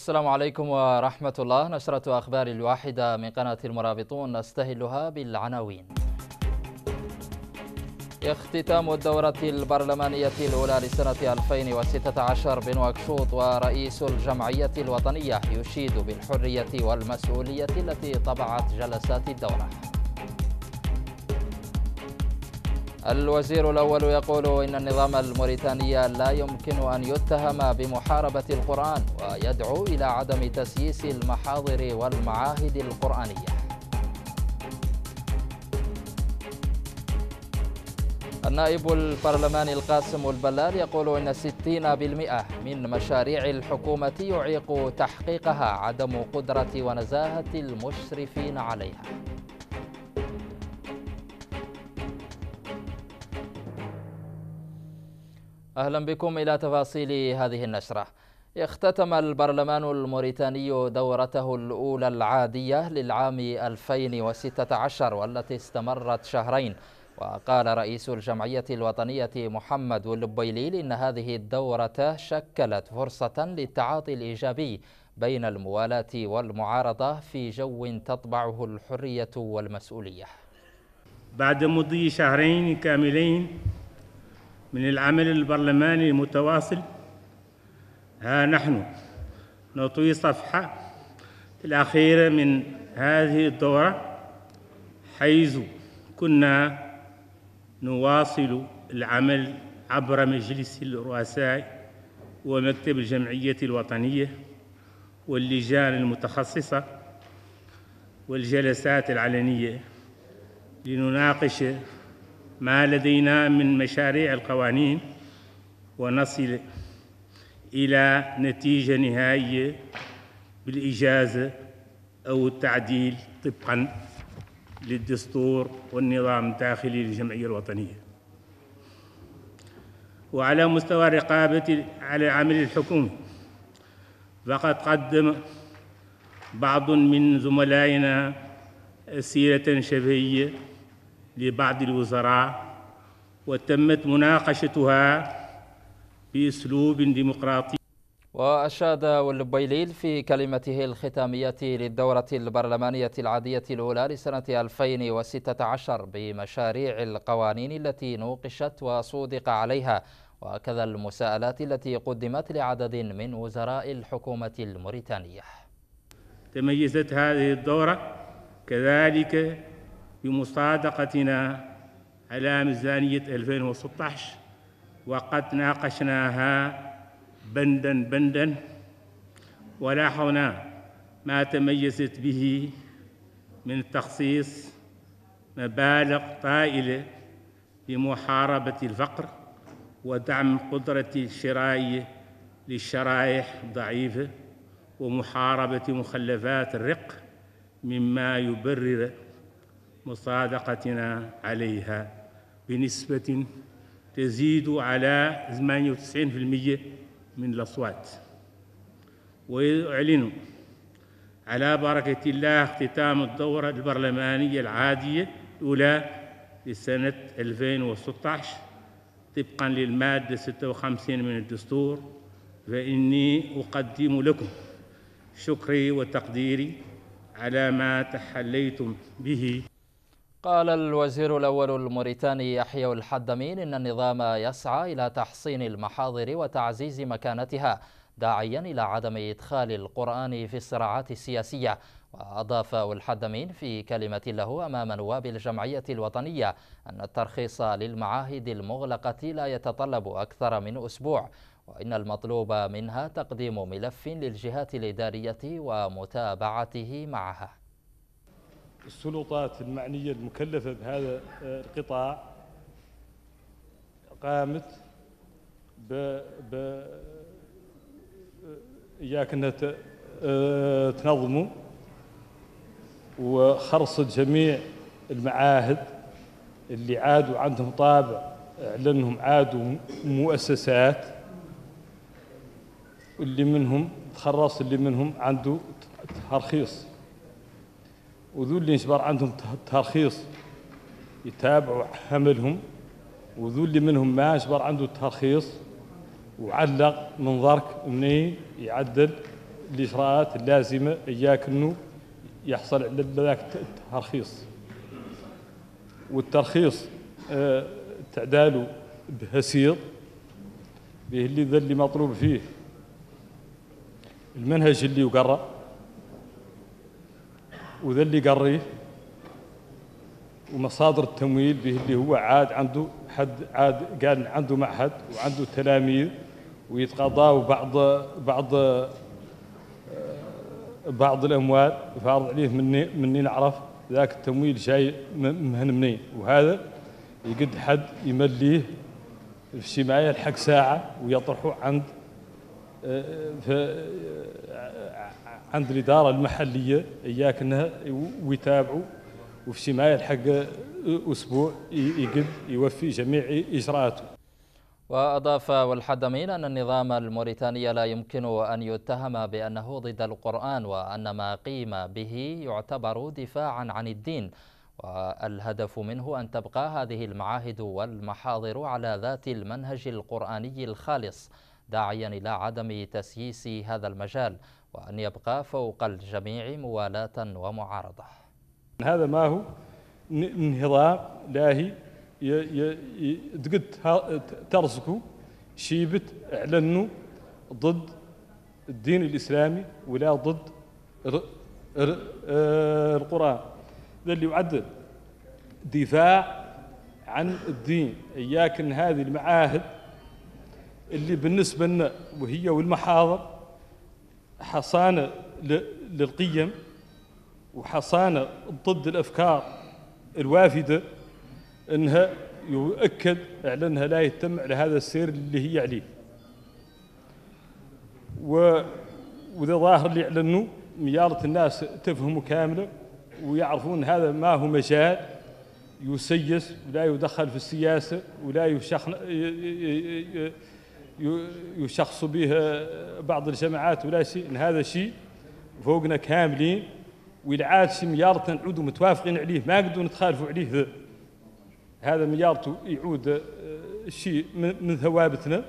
السلام عليكم ورحمة الله نشرة أخبار الواحدة من قناة المرابطون نستهلها بالعناوين اختتام الدورة البرلمانية الأولى لسنة 2016 بنواكشوط ورئيس الجمعية الوطنية يشيد بالحرية والمسؤولية التي طبعت جلسات الدورة الوزير الأول يقول إن النظام الموريتاني لا يمكن أن يتهم بمحاربة القرآن ويدعو إلى عدم تسييس المحاضر والمعاهد القرآنية النائب البرلماني القاسم البلال يقول إن 60% من مشاريع الحكومة يعيق تحقيقها عدم قدرة ونزاهة المشرفين عليها أهلا بكم إلى تفاصيل هذه النشرة اختتم البرلمان الموريتاني دورته الأولى العادية للعام 2016 والتي استمرت شهرين وقال رئيس الجمعية الوطنية محمد البيليل إن هذه الدورة شكلت فرصة للتعاطي الإيجابي بين الموالاة والمعارضة في جو تطبعه الحرية والمسؤولية بعد مضي شهرين كاملين من العمل البرلماني المتواصل ها نحن نطوي صفحة الأخيرة من هذه الدورة حيث كنا نواصل العمل عبر مجلس الرؤساء ومكتب الجمعية الوطنية واللجان المتخصصة والجلسات العلنية لنناقش ما لدينا من مشاريع القوانين ونصل إلى نتيجة نهائية بالإجازة أو التعديل طبقا للدستور والنظام الداخلي للجمعية الوطنية وعلى مستوى الرقابة على العمل الحكومي فقد قدم بعض من زملائنا سيرة شفهية لبعض الوزراء وتمت مناقشتها بأسلوب ديمقراطي وأشاد والبيليل في كلمته الختامية للدورة البرلمانية العادية الأولى لسنة 2016 بمشاريع القوانين التي نوقشت وصودق عليها وكذا المساءلات التي قدمت لعدد من وزراء الحكومة الموريتانية تميزت هذه الدورة كذلك بمصادقتنا على ميزانية 2016 وقد ناقشناها بندا بندا ولاحظنا ما تميزت به من تخصيص مبالغ طائلة لمحاربة الفقر ودعم قدرة الشرائية للشرائح الضعيفة ومحاربة مخلفات الرق مما يبرر مصادقتنا عليها بنسبة تزيد على 98% من الأصوات ويعلن على بركة الله اختتام الدورة البرلمانية العادية الأولى لسنة 2016 طبقا للمادة 56 من الدستور فإني أقدم لكم شكري وتقديري على ما تحليتم به قال الوزير الأول الموريتاني يحيى الحدمين إن النظام يسعى إلى تحصين المحاضر وتعزيز مكانتها داعيا إلى عدم إدخال القرآن في الصراعات السياسية وأضاف الحدمين في كلمة له أمام نواب الجمعية الوطنية أن الترخيص للمعاهد المغلقة لا يتطلب أكثر من أسبوع وإن المطلوب منها تقديم ملف للجهات الإدارية ومتابعته معها السلطات المعنية المكلفة بهذا القطاع قامت ب ب إياك أنها تنظمه وخرص جميع المعاهد اللي عادوا عندهم طابع لأنهم عادوا مؤسسات اللي منهم تخرص اللي منهم عنده ترخيص وذو اللي يصبر عندهم ترخيص يتابعوا حملهم وذو اللي منهم ما يصبر عنده ترخيص وعلق من ظرك منين يعدل الإجراءات اللازمة إياك أنه يحصل على ذاك الترخيص والترخيص آه، تعداله بهسيط به اللي ذا اللي مطلوب فيه المنهج اللي يقرأ وذا اللي قريه ومصادر التمويل به اللي هو عاد عنده حد عاد قال عنده معهد وعنده تلاميذ ويتقاضاه بعض بعض بعض الاموال فارض عليه مني مني نعرف ذاك التمويل جاي من منين وهذا يقد حد يمليه في معايا الحق ساعه ويطرحه عند عند الإدارة المحلية إياك أنها ويتابعوا وفي شي ما يلحق أسبوع يقد يوفي جميع إجراءاته وأضاف والحدمين أن النظام الموريتاني لا يمكن أن يتهم بأنه ضد القرآن وأن ما قيم به يعتبر دفاعا عن الدين والهدف منه أن تبقى هذه المعاهد والمحاضر على ذات المنهج القرآني الخالص داعيا إلى عدم تسييس هذا المجال وأن يبقى فوق الجميع موالاة ومعارضة هذا ما هو انهضار لاهي تقد ترزكو شيبت اعلنوا ضد الدين الإسلامي ولا ضد آه، القرآن ذا اللي يعد دفاع عن الدين إياك أن هذه المعاهد اللي بالنسبة لنا وهي والمحاضر حصانة للقيم وحصانة ضد الأفكار الوافدة أنها يؤكد على أنها لا يتم على هذا السير اللي هي عليه و وذا ظاهر اللي يعلنوا ميالة الناس تفهموا كاملة ويعرفون هذا ما هو مجال يسيس ولا يدخل في السياسة ولا يشخن يشخص به بعض الجماعات ولا شيء هذا شيء فوقنا كاملين والعاد شي ميار نعودوا متوافقين عليه ما نقدروا نتخالفوا عليه هذا ميارته يعود آه، شيء من ثوابتنا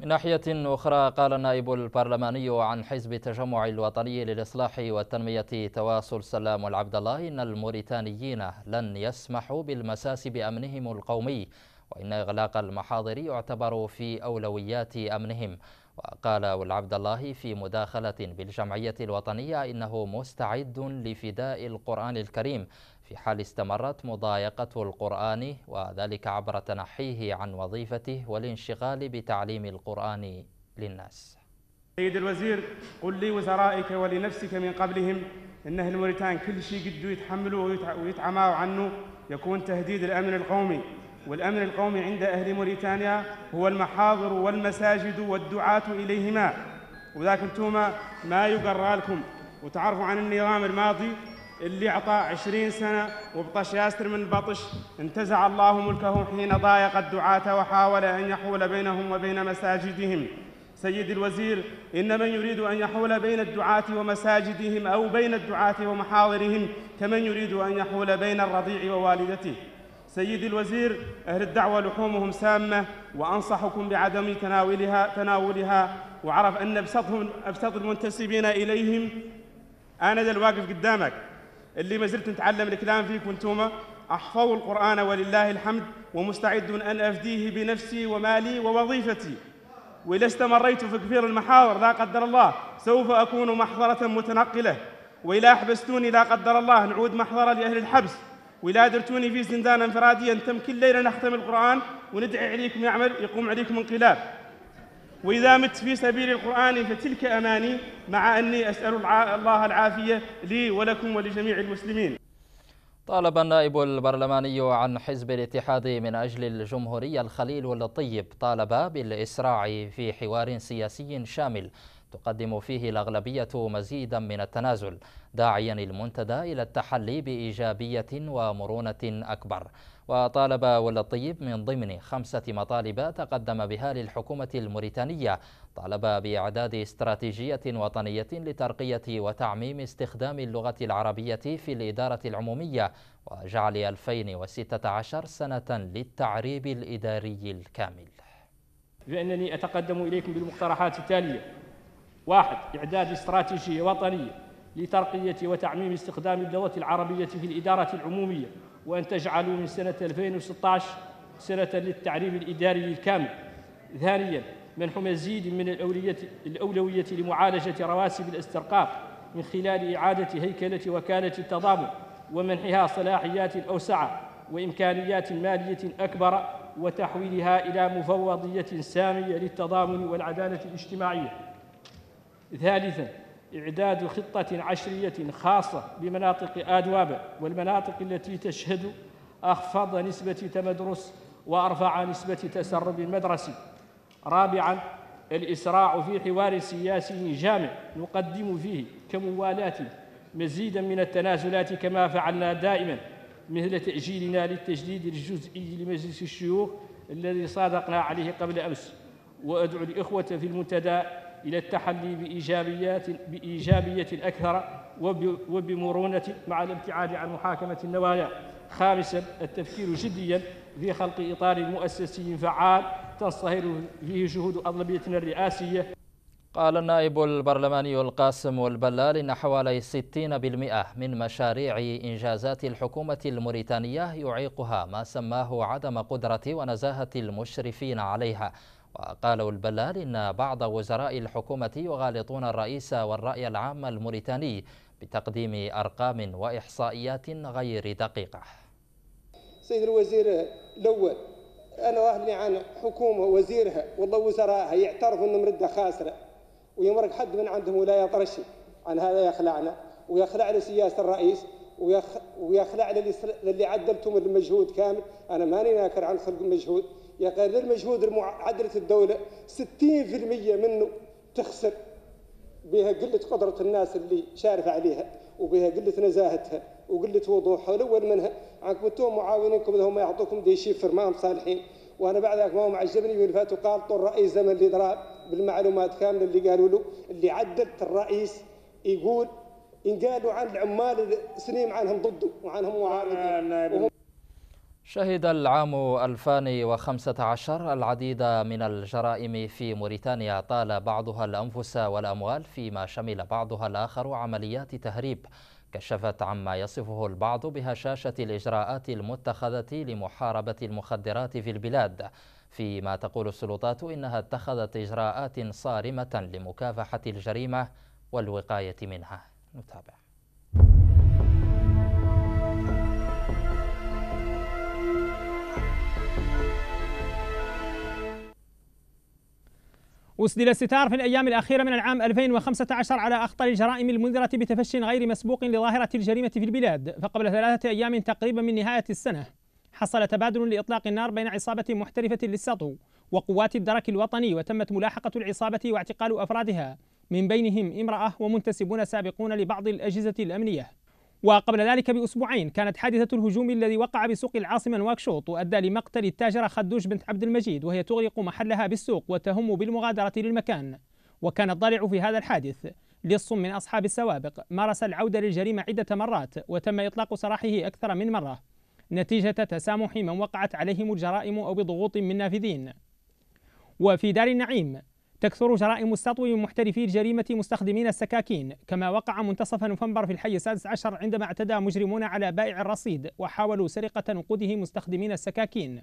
من ناحية أخرى قال النائب البرلماني عن حزب التجمع الوطني للإصلاح والتنمية تواصل سلام العبد الله إن الموريتانيين لن يسمحوا بالمساس بأمنهم القومي وإن إغلاق المحاضر يعتبر في أولويات أمنهم وقال والعبد الله في مداخلة بالجمعية الوطنية إنه مستعد لفداء القرآن الكريم في حال استمرت مضايقة القرآن وذلك عبر تنحيه عن وظيفته والانشغال بتعليم القرآن للناس سيد الوزير قل لوزرائك ولنفسك من قبلهم إن أهل موريتان كل شيء قدوا يتحملوا ويتعماوا عنه يكون تهديد الأمن القومي والأمن القومي عند أهل موريتانيا هو المحاضر والمساجد والدعاة إليهما وذاك انتوما ما يقرى لكم وتعرفوا عن النظام الماضي اللي أعطى عشرين سنة وبطش ياسر من بطش انتزع الله ملكه حين ضايق الدعاة وحاول أن يحول بينهم وبين مساجدهم سيد الوزير إن من يريد أن يحول بين الدعاة ومساجدهم أو بين الدعاة ومحاضرهم كمن يريد أن يحول بين الرضيع ووالدته سيدي الوزير أهل الدعوة لحومهم سامة وأنصحكم بعدم تناولها تناولها وعرف أن أبسطهم أبسط المنتسبين إليهم أنا ذا الواقف قدامك اللي ما زلت نتعلم الكلام فيك وأنتوما أحفظوا القرآن ولله الحمد ومستعد أن أفديه بنفسي ومالي ووظيفتي وإذا استمريت في كثير المحاور لا قدر الله سوف أكون محضرة متنقلة وإذا أحبستوني لا قدر الله نعود محضرة لأهل الحبس ولا درتوني في زندان انفراديا تم كل ليله نختم القران وندعي عليكم يعمل يقوم عليكم انقلاب واذا مت في سبيل القران فتلك اماني مع اني اسال الله العافيه لي ولكم ولجميع المسلمين طالب النائب البرلماني عن حزب الاتحاد من أجل الجمهورية الخليل الطيب طالب بالإسراع في حوار سياسي شامل تقدم فيه الأغلبية مزيدا من التنازل داعيا المنتدى إلى التحلي بإيجابية ومرونة أكبر وطالب الطيب من ضمن خمسة مطالب تقدم بها للحكومة الموريتانية طالب بإعداد استراتيجية وطنية لترقية وتعميم استخدام اللغة العربية في الإدارة العمومية وجعل 2016 سنة للتعريب الإداري الكامل بأنني أتقدم إليكم بالمقترحات التالية واحد إعداد استراتيجية وطنية لترقية وتعميم استخدام اللغة العربية في الإدارة العمومية وأن تجعلوا من سنة 2016 سنة للتعريب الإداري الكامل ثانيا منح مزيد من الأولوية, الأولوية لمعالجة رواسب الاسترقاق من خلال إعادة هيكلة وكالة التضامن ومنحها صلاحيات أوسع وإمكانيات مالية أكبر وتحويلها إلى مفوضية سامية للتضامن والعدالة الاجتماعية ثالثا إعداد خطة عشرية خاصة بمناطق آدواب والمناطق التي تشهد أخفض نسبة تمدرس وأرفع نسبة تسرب مدرسي رابعا الإسراع في حوار سياسي جامع نقدم فيه كموالاة مزيدا من التنازلات كما فعلنا دائما مثل تأجيلنا للتجديد الجزئي لمجلس الشيوخ الذي صادقنا عليه قبل أمس وأدعو الإخوة في المنتدى إلى التحلي بإيجابيات بإيجابية أكثر وبمرونة مع الابتعاد عن محاكمة النوايا خامسا التفكير جديا في خلق إطار مؤسسي فعال تنصهر فيه جهود أغلبيتنا الرئاسية قال النائب البرلماني القاسم البلال إن حوالي 60% من مشاريع إنجازات الحكومة الموريتانية يعيقها ما سماه عدم قدرة ونزاهة المشرفين عليها وقالوا البلال إن بعض وزراء الحكومة يغالطون الرئيس والرأي العام الموريتاني بتقديم أرقام وإحصائيات غير دقيقة سيد الوزير الأول أنا أهلي عن حكومة وزيرها والله وزرائها يعترفوا أنهم مردة خاسرة ويمرق حد من عندهم ولا يطرشي عن هذا يخلعنا ويخلع لسياسة الرئيس ويخلع للي عدلتم المجهود كامل أنا ماني ناكر عن خلق المجهود يقال المجهود عدلة الدولة 60% منه تخسر بها قلة قدرة الناس اللي شارف عليها وبها قلة نزاهتها وقلة وضوحها الأول منها عنكم انتم معاونينكم هم يعطوكم دي شيفر ما هم صالحين وأنا بعد ذاك ما معجبني اللي فات وقال طول رئيس زمن اللي ضرب بالمعلومات كاملة اللي قالوا له اللي عدلت الرئيس يقول إن قالوا عن العمال سنين عنهم ضده وعنهم معارضين شهد العام 2015 العديد من الجرائم في موريتانيا طال بعضها الأنفس والأموال فيما شمل بعضها الآخر عمليات تهريب كشفت عما يصفه البعض بهشاشة الإجراءات المتخذة لمحاربة المخدرات في البلاد فيما تقول السلطات إنها اتخذت إجراءات صارمة لمكافحة الجريمة والوقاية منها نتابع أسدل الستار في الأيام الأخيرة من العام 2015 على أخطر الجرائم المنذرة بتفش غير مسبوق لظاهرة الجريمة في البلاد فقبل ثلاثة أيام تقريبا من نهاية السنة حصل تبادل لإطلاق النار بين عصابة محترفة للسطو وقوات الدرك الوطني وتمت ملاحقة العصابة واعتقال أفرادها من بينهم امرأة ومنتسبون سابقون لبعض الأجهزة الأمنية وقبل ذلك بأسبوعين كانت حادثة الهجوم الذي وقع بسوق العاصمة نواكشوط وأدى لمقتل التاجرة خدوش بنت عبد المجيد وهي تغلق محلها بالسوق وتهم بالمغادرة للمكان وكان الضالع في هذا الحادث لص من أصحاب السوابق مارس العودة للجريمة عدة مرات وتم إطلاق سراحه أكثر من مرة نتيجة تسامح من وقعت عليهم الجرائم أو بضغوط من نافذين وفي دار النعيم تكثر جرائم السطو من محترفي الجريمة مستخدمين السكاكين كما وقع منتصف نوفمبر في الحي السادس عشر عندما اعتدى مجرمون على بائع الرصيد وحاولوا سرقة نقوده مستخدمين السكاكين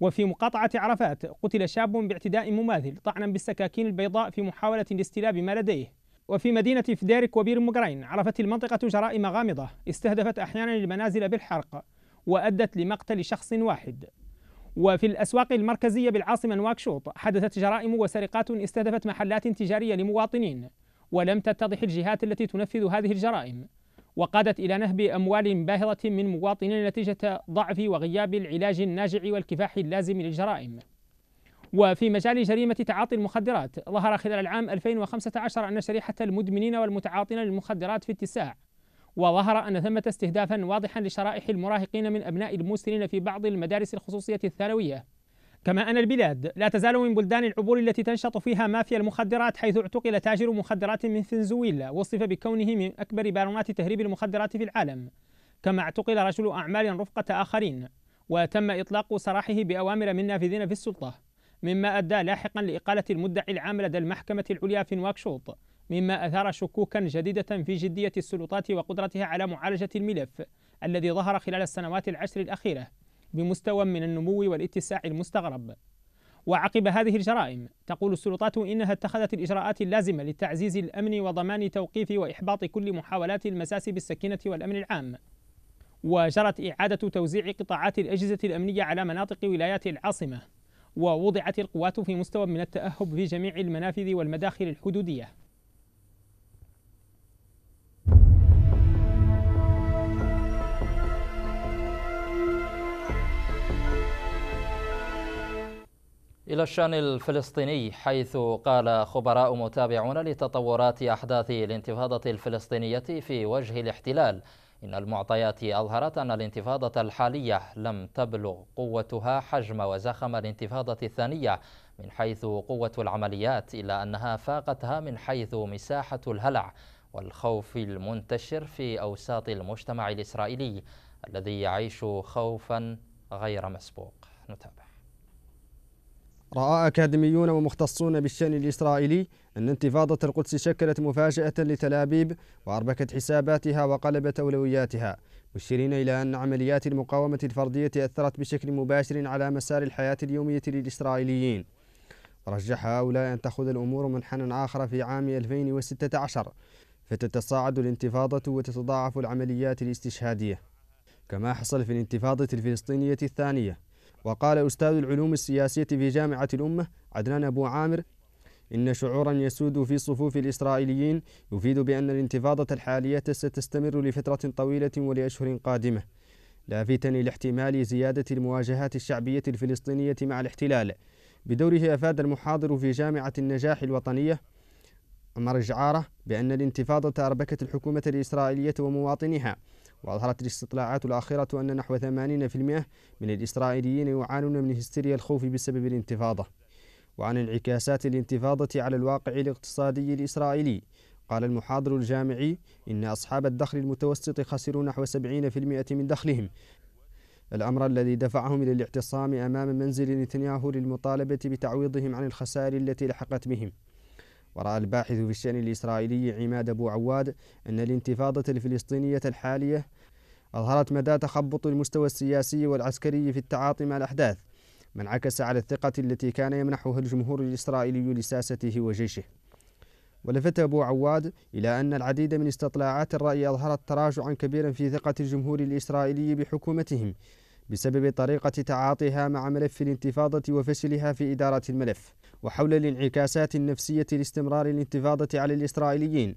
وفي مقاطعة عرفات قتل شاب باعتداء مماثل طعنا بالسكاكين البيضاء في محاولة لاستلاب ما لديه وفي مدينة فديرك وبير مقرين عرفت المنطقة جرائم غامضة استهدفت أحيانا المنازل بالحرق وأدت لمقتل شخص واحد وفي الأسواق المركزية بالعاصمة نواكشوط حدثت جرائم وسرقات استهدفت محلات تجارية لمواطنين ولم تتضح الجهات التي تنفذ هذه الجرائم وقادت إلى نهب أموال باهظة من مواطنين نتيجة ضعف وغياب العلاج الناجع والكفاح اللازم للجرائم وفي مجال جريمة تعاطي المخدرات ظهر خلال العام 2015 أن شريحة المدمنين والمتعاطين للمخدرات في اتساع وظهر أن ثمة استهدافا واضحا لشرائح المراهقين من أبناء المسلمين في بعض المدارس الخصوصية الثانوية كما أن البلاد لا تزال من بلدان العبور التي تنشط فيها مافيا المخدرات حيث اعتقل تاجر مخدرات من فنزويلا وصف بكونه من أكبر بارونات تهريب المخدرات في العالم كما اعتقل رجل أعمال رفقة آخرين وتم إطلاق سراحه بأوامر من نافذين في السلطة مما أدى لاحقا لإقالة المدعي العام لدى المحكمة العليا في نواكشوط مما أثار شكوكا جديدة في جدية السلطات وقدرتها على معالجة الملف الذي ظهر خلال السنوات العشر الأخيرة بمستوى من النمو والاتساع المستغرب وعقب هذه الجرائم تقول السلطات إنها اتخذت الإجراءات اللازمة لتعزيز الأمن وضمان توقيف وإحباط كل محاولات المساس بالسكينة والأمن العام وجرت إعادة توزيع قطاعات الأجهزة الأمنية على مناطق ولايات العاصمة ووضعت القوات في مستوى من التأهب في جميع المنافذ والمداخل الحدودية إلى الشان الفلسطيني حيث قال خبراء متابعون لتطورات أحداث الانتفاضة الفلسطينية في وجه الاحتلال إن المعطيات أظهرت أن الانتفاضة الحالية لم تبلغ قوتها حجم وزخم الانتفاضة الثانية من حيث قوة العمليات إلا أنها فاقتها من حيث مساحة الهلع والخوف المنتشر في أوساط المجتمع الإسرائيلي الذي يعيش خوفا غير مسبوق نتابع رأى أكاديميون ومختصون بالشأن الإسرائيلي أن انتفاضة القدس شكلت مفاجأة لتلابيب وأربكت حساباتها وقلبت أولوياتها مشيرين إلى أن عمليات المقاومة الفردية أثرت بشكل مباشر على مسار الحياة اليومية للإسرائيليين رجح هؤلاء أن تأخذ الأمور منحنى آخر في عام 2016 فتتصاعد الانتفاضة وتتضاعف العمليات الاستشهادية كما حصل في الانتفاضة الفلسطينية الثانية وقال أستاذ العلوم السياسية في جامعة الأمة عدنان أبو عامر إن شعورا يسود في صفوف الإسرائيليين يفيد بأن الانتفاضة الحالية ستستمر لفترة طويلة ولأشهر قادمة لافتا إلى احتمال زيادة المواجهات الشعبية الفلسطينية مع الاحتلال بدوره أفاد المحاضر في جامعة النجاح الوطنية مرجعارة بأن الانتفاضة أربكت الحكومة الإسرائيلية ومواطنيها وأظهرت الاستطلاعات الأخيرة أن نحو 80% من الإسرائيليين يعانون من هستيريا الخوف بسبب الانتفاضة وعن انعكاسات الانتفاضة على الواقع الاقتصادي الإسرائيلي قال المحاضر الجامعي إن أصحاب الدخل المتوسط خسروا نحو 70% من دخلهم الأمر الذي دفعهم إلى الاعتصام أمام منزل نتنياهو للمطالبة بتعويضهم عن الخسائر التي لحقت بهم ورأى الباحث في الشأن الإسرائيلي عماد أبو عواد أن الانتفاضة الفلسطينية الحالية أظهرت مدى تخبط المستوى السياسي والعسكري في التعاطي مع الأحداث ما انعكس على الثقة التي كان يمنحها الجمهور الإسرائيلي لساسته وجيشه ولفت أبو عواد إلى أن العديد من استطلاعات الرأي أظهرت تراجعا كبيرا في ثقة الجمهور الإسرائيلي بحكومتهم بسبب طريقة تعاطيها مع ملف الانتفاضة وفشلها في إدارة الملف وحول الانعكاسات النفسية لاستمرار الانتفاضة على الإسرائيليين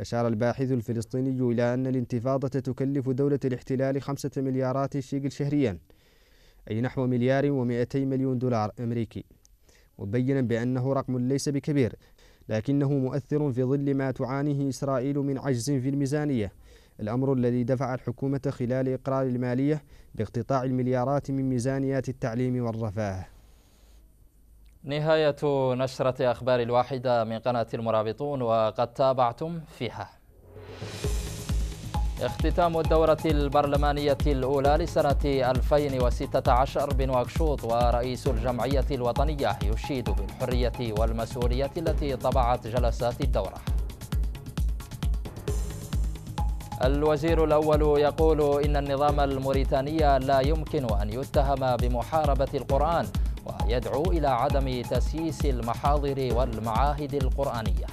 أشار الباحث الفلسطيني إلى أن الانتفاضة تكلف دولة الاحتلال خمسة مليارات شيكل شهريا أي نحو مليار ومئتي مليون دولار أمريكي مبينا بأنه رقم ليس بكبير لكنه مؤثر في ظل ما تعانيه إسرائيل من عجز في الميزانية الأمر الذي دفع الحكومة خلال إقرار المالية باقتطاع المليارات من ميزانيات التعليم والرفاه نهاية نشرة أخبار الواحدة من قناة المرابطون وقد تابعتم فيها اختتام الدورة البرلمانية الأولى لسنة 2016 بنواكشوط ورئيس الجمعية الوطنية يشيد بالحرية والمسؤولية التي طبعت جلسات الدورة الوزير الأول يقول إن النظام الموريتاني لا يمكن أن يتهم بمحاربة القرآن ويدعو إلى عدم تسييس المحاضر والمعاهد القرآنية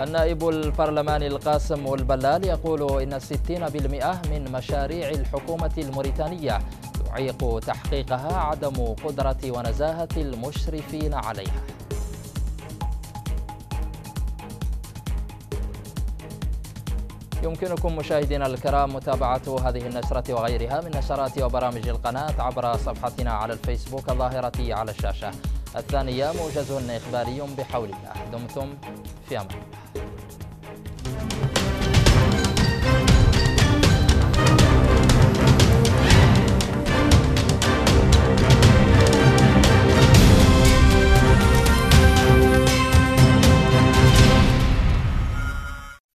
النائب البرلماني القاسم البلال يقول إن 60% من مشاريع الحكومة الموريتانية يعيق تحقيقها عدم قدرة ونزاهة المشرفين عليها يمكنكم مشاهدينا الكرام متابعة هذه النشرة وغيرها من نشرات وبرامج القناة عبر صفحتنا على الفيسبوك الظاهرة على الشاشة الثانية موجز إخباري بحول الله دمتم في أمان الله